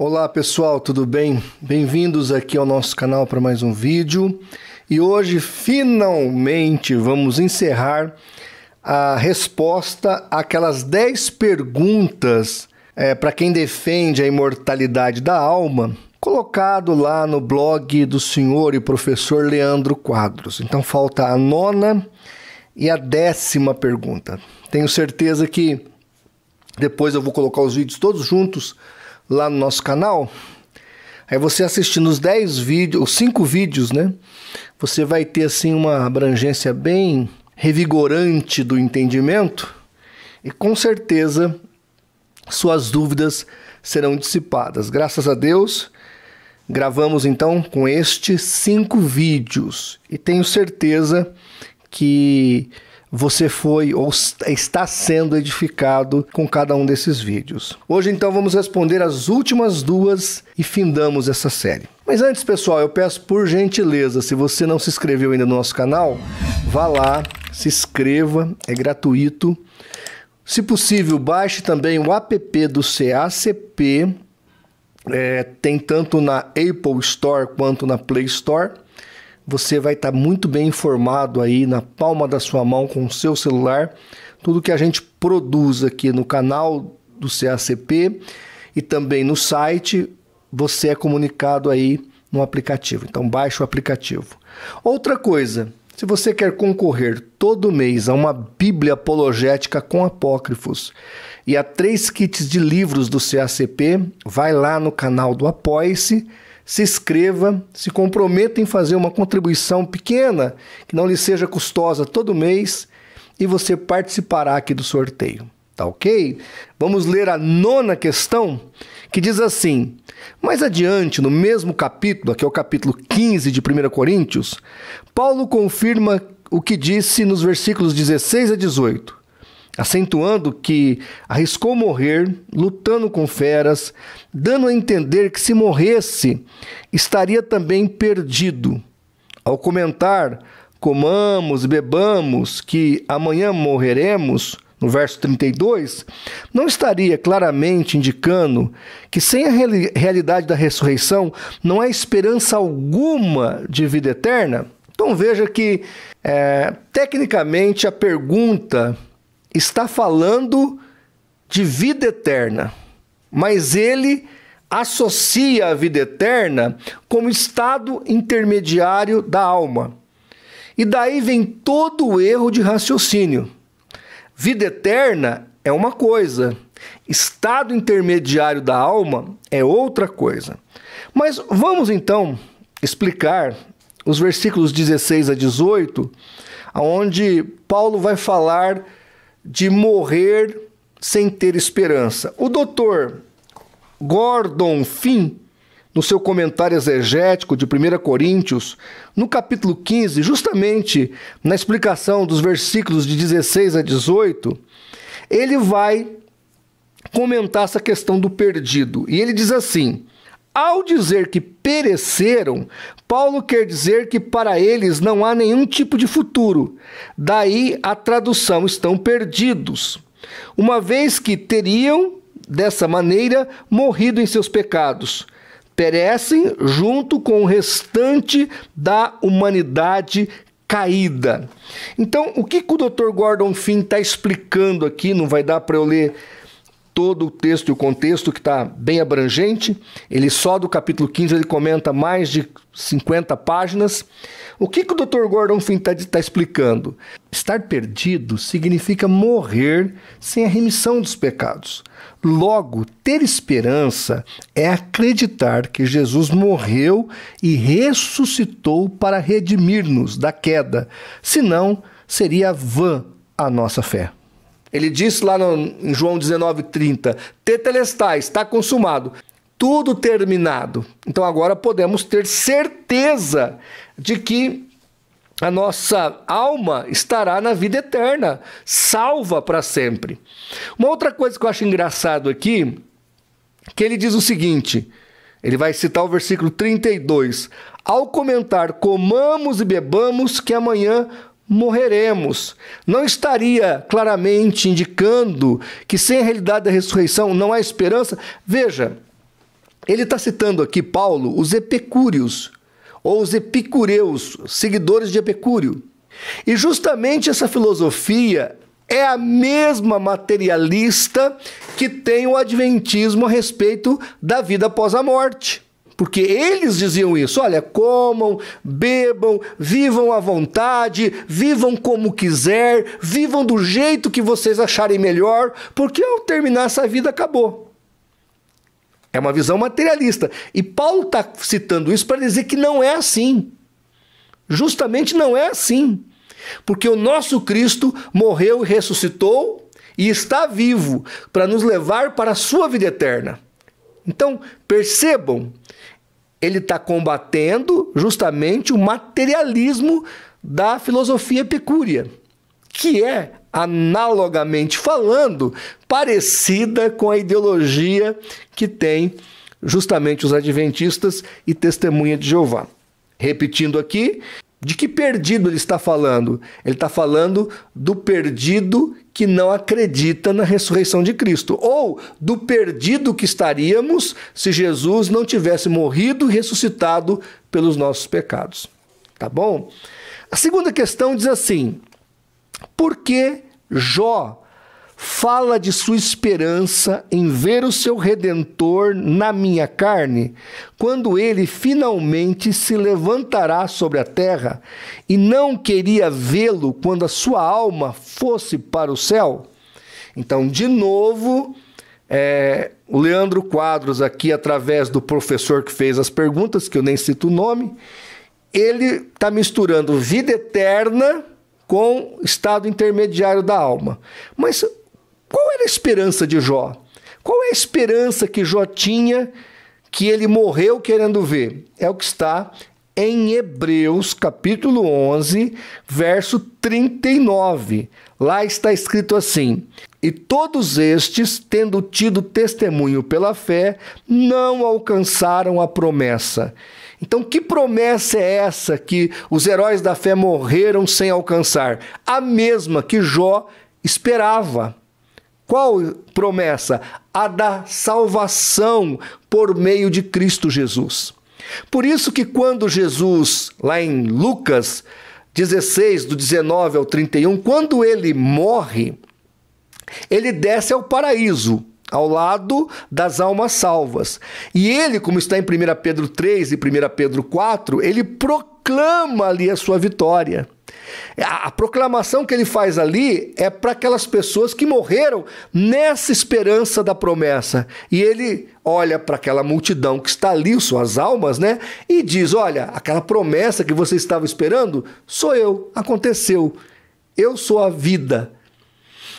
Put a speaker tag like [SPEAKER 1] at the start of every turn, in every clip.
[SPEAKER 1] Olá pessoal, tudo bem? Bem-vindos aqui ao nosso canal para mais um vídeo e hoje finalmente vamos encerrar a resposta àquelas 10 perguntas é, para quem defende a imortalidade da alma, colocado lá no blog do senhor e professor Leandro Quadros. Então falta a nona e a décima pergunta. Tenho certeza que depois eu vou colocar os vídeos todos juntos lá no nosso canal, aí você assistindo os 10 vídeos, os 5 vídeos, né? Você vai ter assim uma abrangência bem revigorante do entendimento e com certeza suas dúvidas serão dissipadas. Graças a Deus, gravamos então com estes cinco vídeos e tenho certeza que você foi ou está sendo edificado com cada um desses vídeos. Hoje, então, vamos responder as últimas duas e findamos essa série. Mas antes, pessoal, eu peço por gentileza, se você não se inscreveu ainda no nosso canal, vá lá, se inscreva, é gratuito. Se possível, baixe também o app do CACP. É, tem tanto na Apple Store quanto na Play Store. Você vai estar tá muito bem informado aí na palma da sua mão com o seu celular, tudo que a gente produz aqui no canal do CACP e também no site, você é comunicado aí no aplicativo. Então baixe o aplicativo. Outra coisa, se você quer concorrer todo mês a uma Bíblia apologética com apócrifos e a três kits de livros do CACP, vai lá no canal do Apoie-se se inscreva, se comprometa em fazer uma contribuição pequena, que não lhe seja custosa todo mês, e você participará aqui do sorteio. Tá ok? Vamos ler a nona questão, que diz assim: Mais adiante, no mesmo capítulo, que é o capítulo 15 de 1 Coríntios, Paulo confirma o que disse nos versículos 16 a 18 acentuando que arriscou morrer lutando com feras, dando a entender que se morresse estaria também perdido. Ao comentar, comamos, bebamos, que amanhã morreremos, no verso 32, não estaria claramente indicando que sem a realidade da ressurreição não há esperança alguma de vida eterna? Então veja que, é, tecnicamente, a pergunta está falando de vida eterna, mas ele associa a vida eterna como estado intermediário da alma. E daí vem todo o erro de raciocínio. Vida eterna é uma coisa, estado intermediário da alma é outra coisa. Mas vamos então explicar os versículos 16 a 18, onde Paulo vai falar de morrer sem ter esperança. O doutor Gordon Finn, no seu comentário exegético de 1 Coríntios, no capítulo 15, justamente na explicação dos versículos de 16 a 18, ele vai comentar essa questão do perdido. E ele diz assim: ao dizer que pereceram, Paulo quer dizer que para eles não há nenhum tipo de futuro. Daí a tradução estão perdidos, uma vez que teriam, dessa maneira, morrido em seus pecados. Perecem junto com o restante da humanidade caída. Então, o que, que o Dr. Gordon Finn está explicando aqui? Não vai dar para eu ler todo o texto e o contexto, que está bem abrangente. Ele só do capítulo 15 ele comenta mais de 50 páginas. O que, que o Dr. Gordon Finn está tá explicando? Estar perdido significa morrer sem a remissão dos pecados. Logo, ter esperança é acreditar que Jesus morreu e ressuscitou para redimir-nos da queda. Senão, seria vã a nossa fé. Ele diz lá no, em João 19, 30, Tetelestai, está consumado, tudo terminado. Então agora podemos ter certeza de que a nossa alma estará na vida eterna, salva para sempre. Uma outra coisa que eu acho engraçado aqui, que ele diz o seguinte, ele vai citar o versículo 32. Ao comentar, comamos e bebamos, que amanhã morreremos. Não estaria claramente indicando que sem a realidade da ressurreição não há esperança? Veja, ele está citando aqui, Paulo, os epicúreos, ou os epicureus, seguidores de Epicúrio. E justamente essa filosofia é a mesma materialista que tem o adventismo a respeito da vida após a morte porque eles diziam isso: olha, comam, bebam, vivam à vontade, vivam como quiser, vivam do jeito que vocês acharem melhor, porque ao terminar essa vida acabou. É uma visão materialista. E Paulo está citando isso para dizer que não é assim. Justamente não é assim. Porque o nosso Cristo morreu e ressuscitou e está vivo para nos levar para a sua vida eterna. Então, percebam, ele está combatendo justamente o materialismo da filosofia epicúrea, que é, analogamente falando, parecida com a ideologia que tem justamente os adventistas e testemunha de Jeová. Repetindo aqui, de que perdido ele está falando? Ele está falando do perdido que não acredita na ressurreição de Cristo, ou do perdido que estaríamos se Jesus não tivesse morrido e ressuscitado pelos nossos pecados. Tá bom? A segunda questão diz assim: por que Jó fala de sua esperança em ver o seu redentor na minha carne, quando ele finalmente se levantará sobre a terra, e não queria vê-lo quando a sua alma fosse para o céu? Então, de novo, é, o Leandro Quadros, aqui através do professor que fez as perguntas, que eu nem cito o nome, ele está misturando vida eterna com estado intermediário da alma. Mas qual era a esperança de Jó? Qual é a esperança que Jó tinha que ele morreu querendo ver? É o que está em Hebreus, capítulo 11, verso 39. Lá está escrito assim: E todos estes, tendo tido testemunho pela fé, não alcançaram a promessa. Então, que promessa é essa que os heróis da fé morreram sem alcançar? A mesma que Jó esperava. Qual promessa? A da salvação por meio de Cristo Jesus. Por isso que quando Jesus, lá em Lucas 16, do 19 ao 31, quando ele morre, ele desce ao paraíso, ao lado das almas salvas. E ele, como está em 1 Pedro 3 e 1 Pedro 4, ele proclama ali a sua vitória. A, a proclamação que ele faz ali é para aquelas pessoas que morreram nessa esperança da promessa. E ele olha para aquela multidão que está ali, suas almas, né? E diz: Olha, aquela promessa que você estava esperando, sou eu, aconteceu. Eu sou a vida.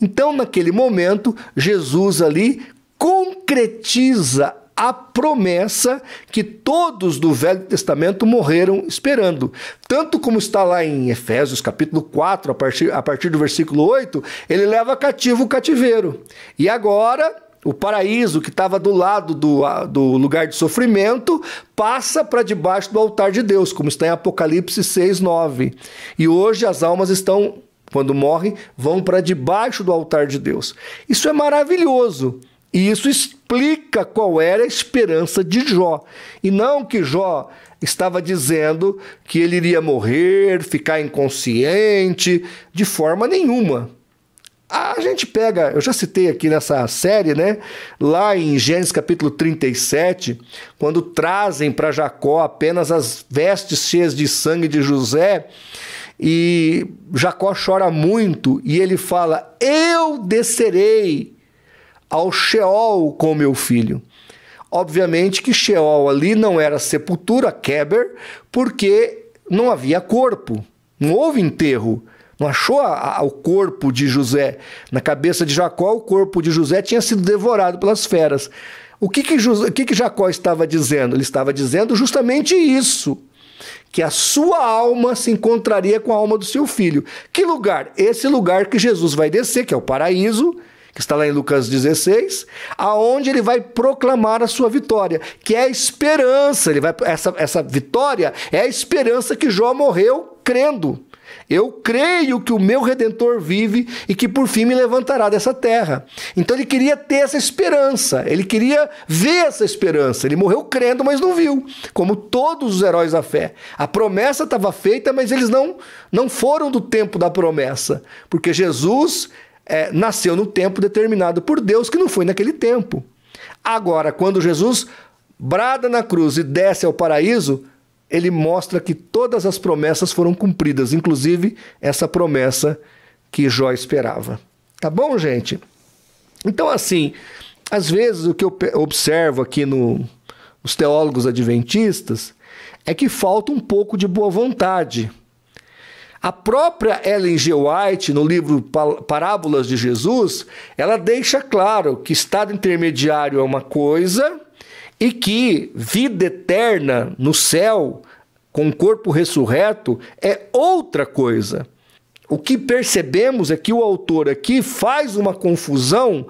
[SPEAKER 1] Então, naquele momento, Jesus ali concretiza a promessa que todos do Velho Testamento morreram esperando. Tanto como está lá em Efésios capítulo 4, a partir, a partir do versículo 8, ele leva cativo o cativeiro. E agora, o paraíso que estava do lado do, do, lugar de sofrimento passa para debaixo do altar de Deus, como está em Apocalipse 6, 9. E hoje as almas estão, quando morrem, vão para debaixo do altar de Deus. Isso é maravilhoso. E isso explica qual era a esperança de Jó. E não que Jó estava dizendo que ele iria morrer, ficar inconsciente, de forma nenhuma. A gente pega, eu já citei aqui nessa série, né? Lá em Gênesis capítulo 37, quando trazem para Jacó apenas as vestes cheias de sangue de José, e Jacó chora muito e ele fala: Eu descerei ao Sheol com meu filho. Obviamente que Sheol ali não era sepultura, Keber, porque não havia corpo, não houve enterro. Não achou a, a, o corpo de José. Na cabeça de Jacó, o corpo de José tinha sido devorado pelas feras. O que que, José, o que, que Jacó estava dizendo? Ele estava dizendo justamente isso que a sua alma se encontraria com a alma do seu filho. Que lugar? Esse lugar que Jesus vai descer, que é o paraíso, que está lá em Lucas 16, aonde ele vai proclamar a sua vitória, que é a esperança. Ele vai, essa, essa vitória é a esperança que Jó morreu crendo. Eu creio que o meu redentor vive e que por fim me levantará dessa terra. Então ele queria ter essa esperança, ele queria ver essa esperança. Ele morreu crendo, mas não viu, como todos os heróis da fé. A promessa estava feita, mas eles não não foram do tempo da promessa, porque Jesus é, nasceu no tempo determinado por Deus, que não foi naquele tempo. Agora, quando Jesus brada na cruz e desce ao paraíso, ele mostra que todas as promessas foram cumpridas, inclusive essa promessa que Jó esperava. Tá bom, gente? Então, assim, às vezes o que eu observo aqui no, teólogos adventistas é que falta um pouco de boa vontade a própria Ellen G. White, no livro Parábolas de Jesus, ela deixa claro que estado intermediário é uma coisa e que vida eterna no céu, com o corpo ressurreto, é outra coisa. O que percebemos é que o autor aqui faz uma confusão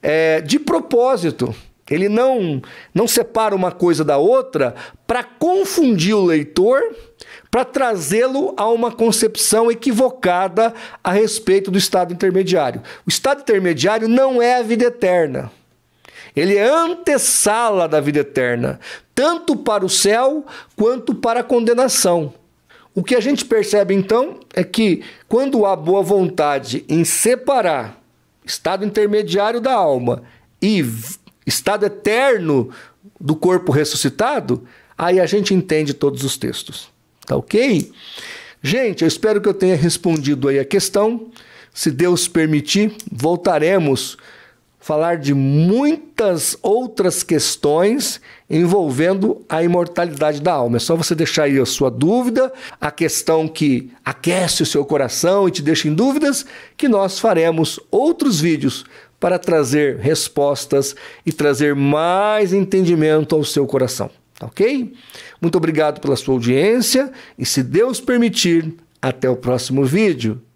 [SPEAKER 1] é, de propósito. Ele não, não separa uma coisa da outra para confundir o leitor, para trazê-lo a uma concepção equivocada a respeito do estado intermediário. O estado intermediário não é a vida eterna. Ele é antessala da vida eterna, tanto para o céu quanto para a condenação. O que a gente percebe então é que quando há boa vontade em separar estado intermediário da alma e estado eterno do corpo ressuscitado, aí a gente entende todos os textos. Tá ok? Gente, eu espero que eu tenha respondido aí a questão. Se Deus permitir, voltaremos a falar de muitas outras questões envolvendo a imortalidade da alma. É só você deixar aí a sua dúvida, a questão que aquece o seu coração e te deixa em dúvidas, que nós faremos outros vídeos para trazer respostas e trazer mais entendimento ao seu coração. Ok? Muito obrigado pela sua audiência e, se Deus permitir, até o próximo vídeo.